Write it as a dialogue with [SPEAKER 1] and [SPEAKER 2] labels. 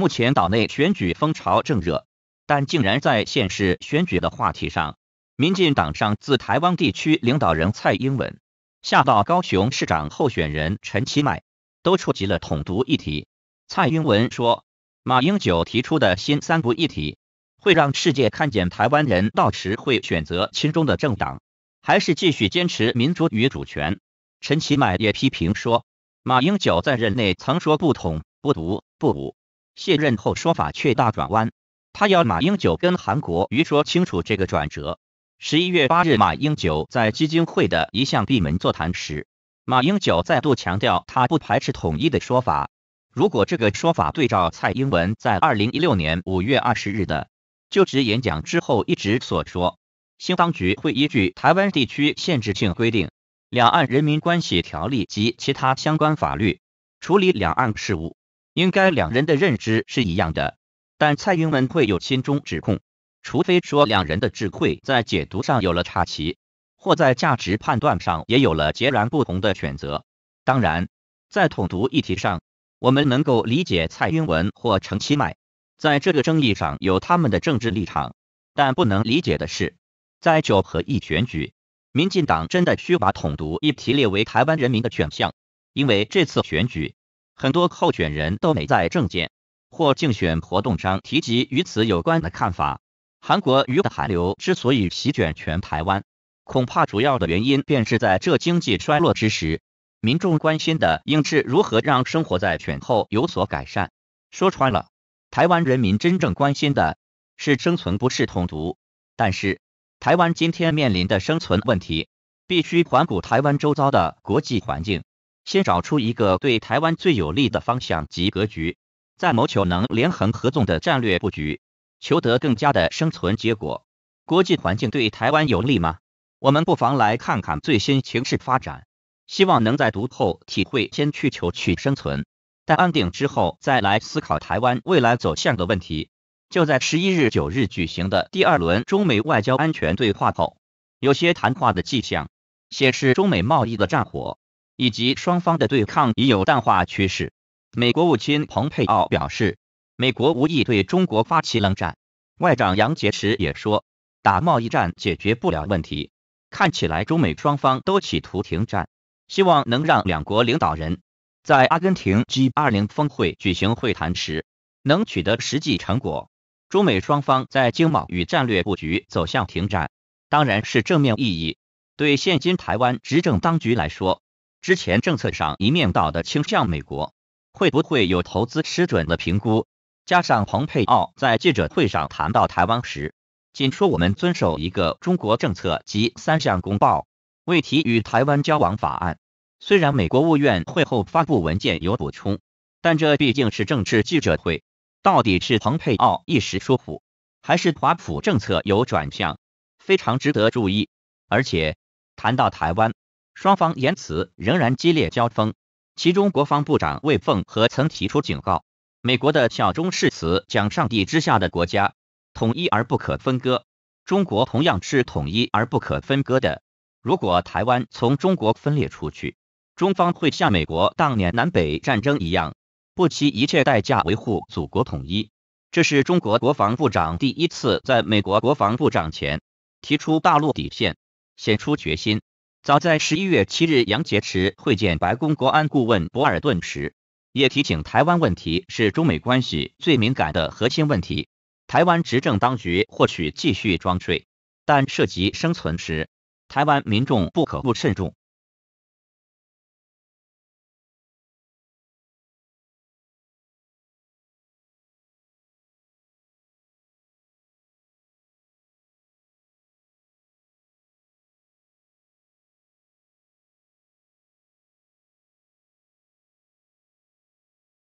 [SPEAKER 1] 目前岛内选举风潮正热，但竟然在县市选举的话题上，民进党上自台湾地区领导人蔡英文，下到高雄市长候选人陈其迈，都触及了统独议题。蔡英文说，马英九提出的新三不一体，会让世界看见台湾人到时会选择心中的政党，还是继续坚持民主与主权。陈其迈也批评说，马英九在任内曾说不统、不独、不武。卸任后说法却大转弯，他要马英九跟韩国瑜说清楚这个转折。十一月八日，马英九在基金会的一项闭门座谈时，马英九再度强调他不排斥统一的说法。如果这个说法对照蔡英文在二零一六年五月二十日的就职演讲之后一直所说，新当局会依据台湾地区限制性规定、两岸人民关系条例及其他相关法律处理两岸事务。应该两人的认知是一样的，但蔡英文会有心中指控，除非说两人的智慧在解读上有了差歧，或在价值判断上也有了截然不同的选择。当然，在统独议题上，我们能够理解蔡英文或陈其迈在这个争议上有他们的政治立场，但不能理解的是，在九合一选举，民进党真的需把统独议题列为台湾人民的选项，因为这次选举。很多候选人都没在政见或竞选活动上提及与此有关的看法。韩国瑜的寒流之所以席卷全台湾，恐怕主要的原因便是在这经济衰落之时，民众关心的应是如何让生活在选后有所改善。说穿了，台湾人民真正关心的是生存，不是统独。但是，台湾今天面临的生存问题，必须环顾台湾周遭的国际环境。先找出一个对台湾最有利的方向及格局，再谋求能联横合纵的战略布局，求得更加的生存结果。国际环境对台湾有利吗？我们不妨来看看最新情势发展，希望能在读后体会先去求取生存，待安定之后再来思考台湾未来走向的问题。就在十一日九日举行的第二轮中美外交安全对话后，有些谈话的迹象显示中美贸易的战火。以及双方的对抗已有淡化趋势。美国务卿蓬佩奥表示，美国无意对中国发起冷战。外长杨洁篪也说，打贸易战解决不了问题。看起来中美双方都企图停战，希望能让两国领导人在阿根廷 G20 峰会举行会谈时能取得实际成果。中美双方在经贸与战略布局走向停战，当然是正面意义。对现今台湾执政当局来说，之前政策上一面倒的倾向美国，会不会有投资失准的评估？加上蓬佩奥在记者会上谈到台湾时，仅说我们遵守一个中国政策及三项公报，未提与台湾交往法案。虽然美国务院会后发布文件有补充，但这毕竟是政治记者会，到底是蓬佩奥一时疏忽，还是华府政策有转向？非常值得注意。而且谈到台湾。双方言辞仍然激烈交锋，其中，国防部长魏凤和曾提出警告：“美国的效忠誓词将上帝之下的国家统一而不可分割，中国同样是统一而不可分割的。如果台湾从中国分裂出去，中方会像美国当年南北战争一样，不惜一切代价维护祖国统一。”这是中国国防部长第一次在美国国防部长前提出大陆底线，显出决心。早在十一月七日，杨洁篪会见白宫国安顾问博尔顿时，也提醒台湾问题是中美关系最敏感的核心问题。台湾执政当局或许继续装睡，但涉及生存时，台湾民众不可不慎重。